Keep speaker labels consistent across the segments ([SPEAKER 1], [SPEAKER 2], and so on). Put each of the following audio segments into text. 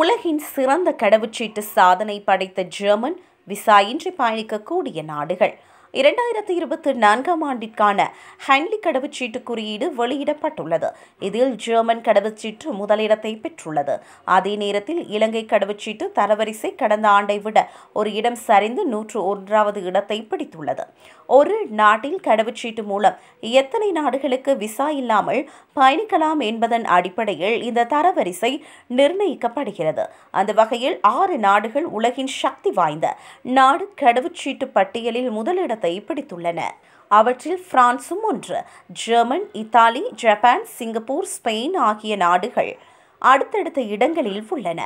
[SPEAKER 1] உலகின் சிறந்த கடவுச்சீட்டு சாதனை படைத்த ஜெர்மன் விசாயின்றி பயணிக்கக்கூடிய நாடுகள் இரண்டாயிரத்தி இருபத்தி நான்காம் ஆண்டிற்கான ஹேண்ட்லி கடவுச்சீட்டு குறியீடு வெளியிடப்பட்டுள்ளது இதில் ஜெர்மன் கடவுச்சீட்டு முதலிடத்தை பெற்றுள்ளது அதே நேரத்தில் இலங்கை கடவுச்சீட்டு தரவரிசை கடந்த ஆண்டை விட ஒரு இடம் சரிந்து நூற்று ஒன்றாவது இடத்தை பிடித்துள்ளது ஒரு நாட்டில் கடவுச்சீட்டு மூலம் எத்தனை நாடுகளுக்கு விசா இல்லாமல் பயணிக்கலாம் என்பதன் அடிப்படையில் இந்த தரவரிசை நிர்ணயிக்கப்படுகிறது அந்த வகையில் ஆறு நாடுகள் உலகின் சக்தி வாய்ந்த நாடு கடவுச்சீட்டு பட்டியலில் முதலிடத்தை இடத்தை பிடித்துள்ளன அவற்றில் பிரான்சும் ஒன்று German Italy Japan Singapore Spain ஆகிய நாடுகள் அடுத்தடுத்த இடங்களில் உள்ளன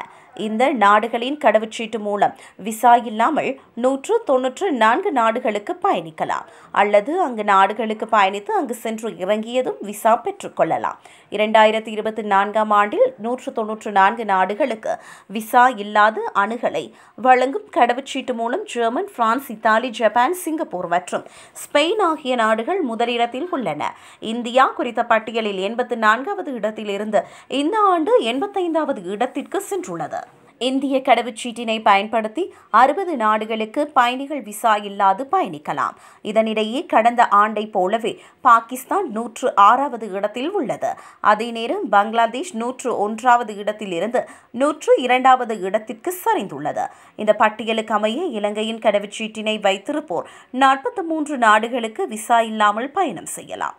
[SPEAKER 1] இந்த நாடுகளின் கடவுச்சீட்டு மூலம் விசா இல்லாமல் நூற்று தொன்னூற்று நான்கு நாடுகளுக்கு பயணிக்கலாம் அல்லது அங்கு நாடுகளுக்கு பயணித்து அங்கு சென்று இறங்கியதும் விசா பெற்றுக்கொள்ளலாம் இரண்டாயிரத்தி இருபத்தி நான்காம் ஆண்டில் நூற்று தொன்னூற்று நான்கு நாடுகளுக்கு விசா இல்லாத அணுகலை வழங்கும் கடவுச்சீட்டு மூலம் German France Italy Japan Singapore மற்றும் ஸ்பெயின் ஆகிய நாடுகள் முதலிடத்தில் உள்ளன இந்தியா குறித்த பட்டியலில் எண்பத்தி நான்காவது இடத்தில் இருந்து இந்த ஆண்டு எண்பத்தைந்தாவது இடத்திற்கு சென்றுள்ளது இந்திய கடவுச்சீட்டினை பயன்படுத்தி அறுபது நாடுகளுக்கு பயணிகள் விசா இல்லாது பயணிக்கலாம் இதனிடையே கடந்த ஆண்டை போலவே பாகிஸ்தான் நூற்று ஆறாவது இடத்தில் உள்ளது அதே நேரம் பங்களாதேஷ் நூற்று ஒன்றாவது இடத்திலிருந்து நூற்று இரண்டாவது இடத்திற்கு சரிந்துள்ளது இந்த பட்டியலுக்கு அமைய இலங்கையின் கடவுச்சீட்டினை வைத்திருப்போர் நாற்பத்தி மூன்று நாடுகளுக்கு விசா இல்லாமல் பயணம் செய்யலாம்